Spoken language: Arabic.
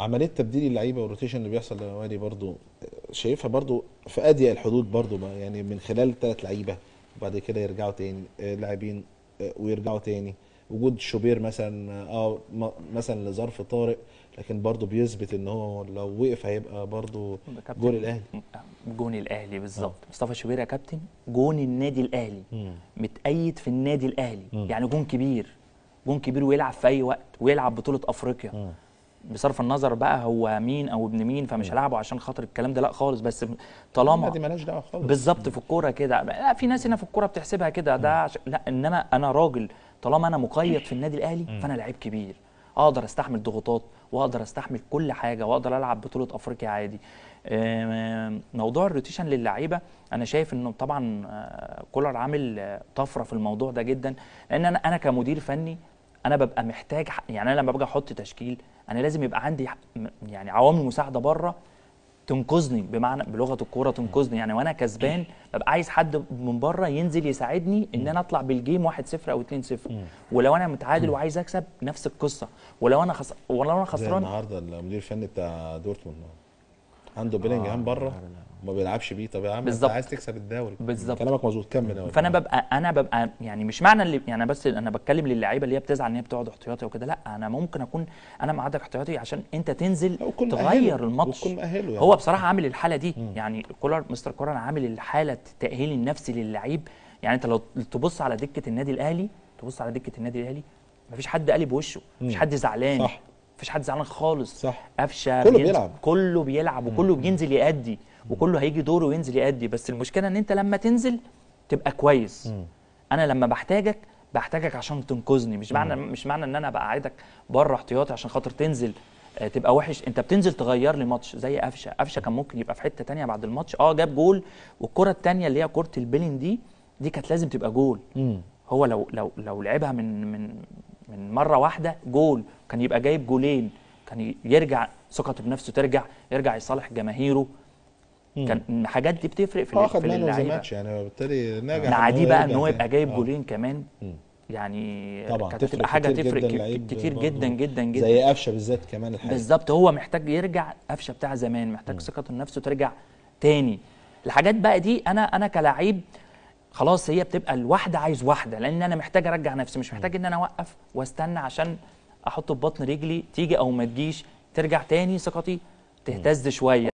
عمليه تبديل اللعيبه والروتيشن اللي بيحصل لموالي برضو شايفها برضو في اضيق الحدود برضو يعني من خلال ثلاث لعيبه وبعد كده يرجعوا تاني آه، لاعبين آه، ويرجعوا تاني وجود شوبير مثلا اه مثلا لظرف طارق لكن برضه بيثبت ان هو لو وقف هيبقى برضه جون الاهلي آه، جون الاهلي بالظبط آه. مصطفى شوبير يا كابتن جون النادي الاهلي مم. متأيد في النادي الاهلي مم. يعني جون كبير جون كبير ويلعب في اي وقت ويلعب بطوله افريقيا مم. بصرف النظر بقى هو مين او ابن مين فمش هلعبه عشان خاطر الكلام ده لا خالص بس طالما دي مالهاش دعوه خالص بالظبط في الكوره كده لا في ناس هنا في الكوره بتحسبها كده ده عش... لا انما انا راجل طالما انا مقيد في النادي الاهلي فانا لعيب كبير اقدر استحمل ضغوطات واقدر استحمل كل حاجه واقدر العب بطوله افريقيا عادي موضوع الروتيشن للعيبه انا شايف انه طبعا آه، كولر عامل آه، طفره في الموضوع ده جدا لان انا انا كمدير فني انا ببقى محتاج يعني انا لما باجي احط تشكيل انا لازم يبقى عندي يعني عوامل مساعده بره تنقذني بمعنى بلغه الكوره تنقذني يعني وانا كسبان ببقى عايز حد من بره ينزل يساعدني ان انا اطلع بالجيم 1-0 او 2-0 ولو انا متعادل وعايز اكسب نفس القصه ولو انا خس... ولو انا خسران النهارده المدير الفني بتاع دورتموند عنده آه. بيلينجهام بره ما بيلعبش بيه طب يا عم بالزبط. انت عايز تكسب الدوري بالظبط كلامك مظبوط كمل يا فانا ببقى انا ببقى يعني مش معنى اللي يعني بس انا بتكلم للعيبه اللي هي بتزعل ان هي بتقعد احتياطي وكده لا انا ممكن اكون انا مقعدك احتياطي عشان انت تنزل تغير الماتش يعني. هو بصراحه عامل الحاله دي م. يعني كولر مستر كولر عامل الحاله التاهيل النفسي للعيب يعني انت لو تبص على دكه النادي الاهلي تبص على دكه النادي الاهلي مفيش حد قالب وشه مفيش حد زعلان صح مفيش حد زعلان خالص صح قفشه كله بيلعب كله بيلعب وكله بينزل يأدي وكله هيجي دوره وينزل يأدي بس المشكله ان انت لما تنزل تبقى كويس م. انا لما بحتاجك بحتاجك عشان تنقذني مش معنى مش معنى ان انا بقعدك بره احتياطي عشان خاطر تنزل آه، تبقى وحش انت بتنزل تغير لي ماتش زي قفشه قفشه كان ممكن يبقى في حته تانية بعد الماتش اه جاب جول والكره التانية اللي هي كره البلين دي دي كانت لازم تبقى جول م. هو لو لو لو لعبها من من من مره واحده جول كان يبقى جايب جولين كان يرجع ثقته بنفسه ترجع يرجع يصالح جماهيره كان الحاجات دي بتفرق في اه خد يعني وبالتالي نجح دي بقى ان هو يبقى جايب آه. جولين كمان يعني طبعا كانت تبقى حاجه تفرق جداً كتير جدا جدا جدا زي قفشه بالذات كمان الحقيقه بالظبط هو محتاج يرجع قفشه بتاع زمان محتاج ثقته نفسه ترجع تاني الحاجات بقى دي انا انا كلاعب خلاص هي بتبقى الواحده عايز واحده لان انا محتاج ارجع نفسي مش محتاج ان انا اوقف واستنى عشان احط في بطن رجلي تيجي او ما تجيش ترجع تاني ثقتي تهتز شويه